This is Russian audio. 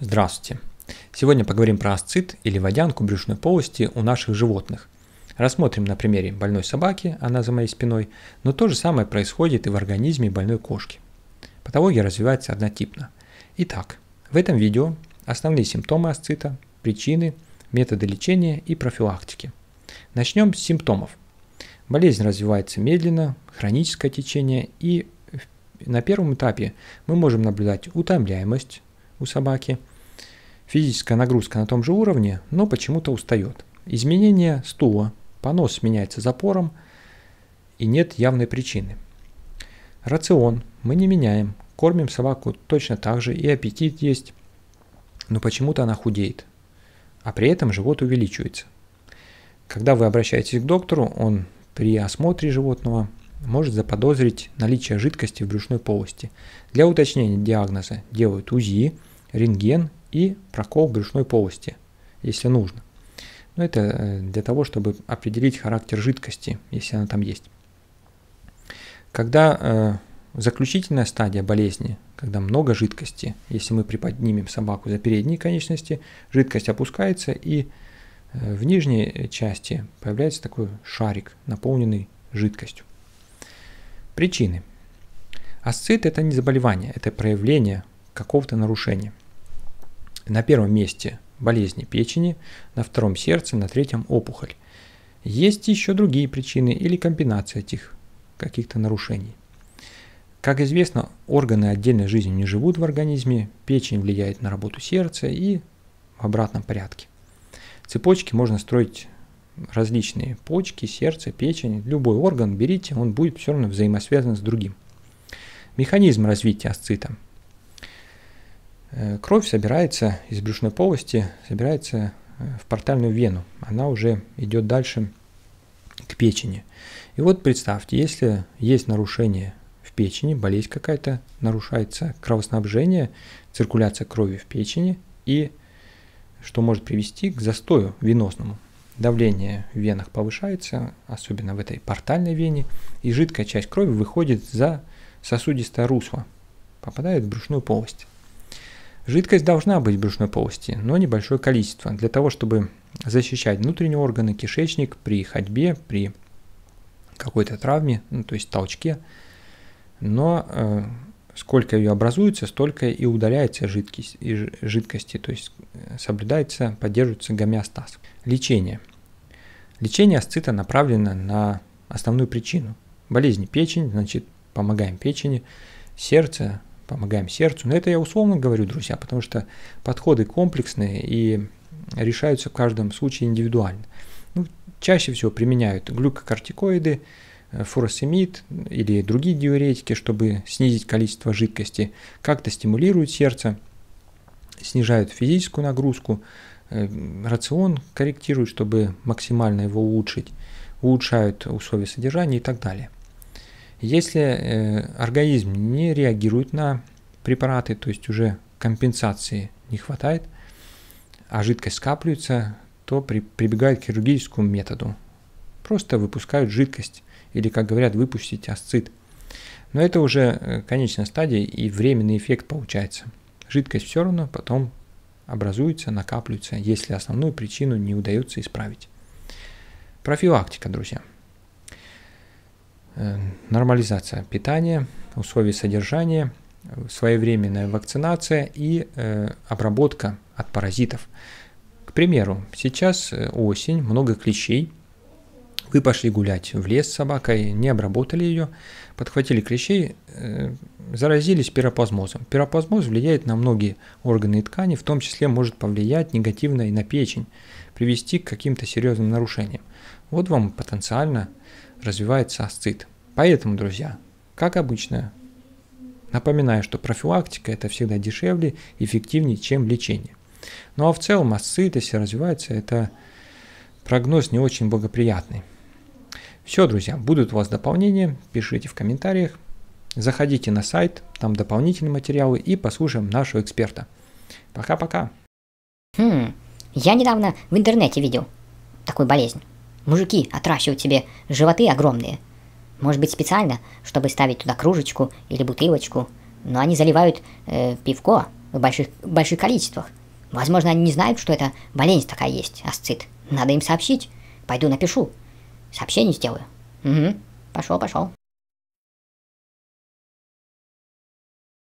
Здравствуйте! Сегодня поговорим про асцит или водянку брюшной полости у наших животных. Рассмотрим на примере больной собаки, она за моей спиной, но то же самое происходит и в организме больной кошки. Патология развивается однотипно. Итак, в этом видео основные симптомы асцита, причины, методы лечения и профилактики. Начнем с симптомов. Болезнь развивается медленно, хроническое течение и на первом этапе мы можем наблюдать утомляемость, у собаки. Физическая нагрузка на том же уровне, но почему-то устает. Изменение стула, понос меняется запором и нет явной причины. Рацион мы не меняем, кормим собаку точно так же и аппетит есть, но почему-то она худеет, а при этом живот увеличивается. Когда вы обращаетесь к доктору, он при осмотре животного может заподозрить наличие жидкости в брюшной полости. Для уточнения диагноза делают УЗИ, рентген и прокол брюшной полости, если нужно. Но ну, это э, для того, чтобы определить характер жидкости, если она там есть. Когда э, заключительная стадия болезни, когда много жидкости, если мы приподнимем собаку за передние конечности, жидкость опускается и э, в нижней части появляется такой шарик, наполненный жидкостью. Причины. Асцит – это не заболевание, это проявление какого-то нарушения – на первом месте болезни печени, на втором сердце, на третьем опухоль. Есть еще другие причины или комбинация этих каких-то нарушений. Как известно, органы отдельной жизни не живут в организме, печень влияет на работу сердца и в обратном порядке. Цепочки можно строить различные почки, сердце, печень, любой орган берите, он будет все равно взаимосвязан с другим. Механизм развития асцита – Э, кровь собирается из брюшной полости, собирается э, в портальную вену. Она уже идет дальше к печени. И вот представьте, если есть нарушение в печени, болезнь какая-то, нарушается кровоснабжение, циркуляция крови в печени, и что может привести к застою венозному? Давление в венах повышается, особенно в этой портальной вене, и жидкая часть крови выходит за сосудистое русло, попадает в брюшную полость. Жидкость должна быть в брюшной полости, но небольшое количество, для того, чтобы защищать внутренние органы, кишечник при ходьбе, при какой-то травме, ну, то есть толчке. Но э, сколько ее образуется, столько и удаляется жидкость, и жидкости, то есть э, соблюдается, поддерживается гомеостаз. Лечение. Лечение асцита направлено на основную причину. болезни печени, значит, помогаем печени, сердце, помогаем сердцу. Но это я условно говорю, друзья, потому что подходы комплексные и решаются в каждом случае индивидуально. Ну, чаще всего применяют глюкокортикоиды, э, фуросемид или другие диуретики, чтобы снизить количество жидкости, как-то стимулируют сердце, снижают физическую нагрузку, э, рацион корректируют, чтобы максимально его улучшить, улучшают условия содержания и так далее. Если э, организм не реагирует на препараты, то есть уже компенсации не хватает, а жидкость скапливается, то при, прибегают к хирургическому методу. Просто выпускают жидкость, или, как говорят, выпустить асцит. Но это уже э, конечная стадия и временный эффект получается. Жидкость все равно потом образуется, накапливается, если основную причину не удается исправить. Профилактика, друзья. Э, нормализация питания, условий содержания, своевременная вакцинация и э, обработка от паразитов. К примеру, сейчас э, осень, много клещей. Вы пошли гулять в лес с собакой, не обработали ее, подхватили клещей, заразились пироплазмозом. Пироплазмоз влияет на многие органы и ткани, в том числе может повлиять негативно и на печень, привести к каким-то серьезным нарушениям. Вот вам потенциально развивается асцит. Поэтому, друзья, как обычно, напоминаю, что профилактика это всегда дешевле, эффективнее, чем лечение. Ну а в целом асцит, если развивается, это прогноз не очень благоприятный. Все, друзья, будут у вас дополнения, пишите в комментариях, заходите на сайт, там дополнительные материалы и послушаем нашего эксперта. Пока-пока. Хм, я недавно в интернете видел такую болезнь. Мужики отращивают себе животы огромные. Может быть специально, чтобы ставить туда кружечку или бутылочку. Но они заливают э, пивко в больших, в больших количествах. Возможно, они не знают, что это болезнь такая есть, асцит. Надо им сообщить. Пойду напишу. Сообщение сделаю. Угу. Пошел, пошел.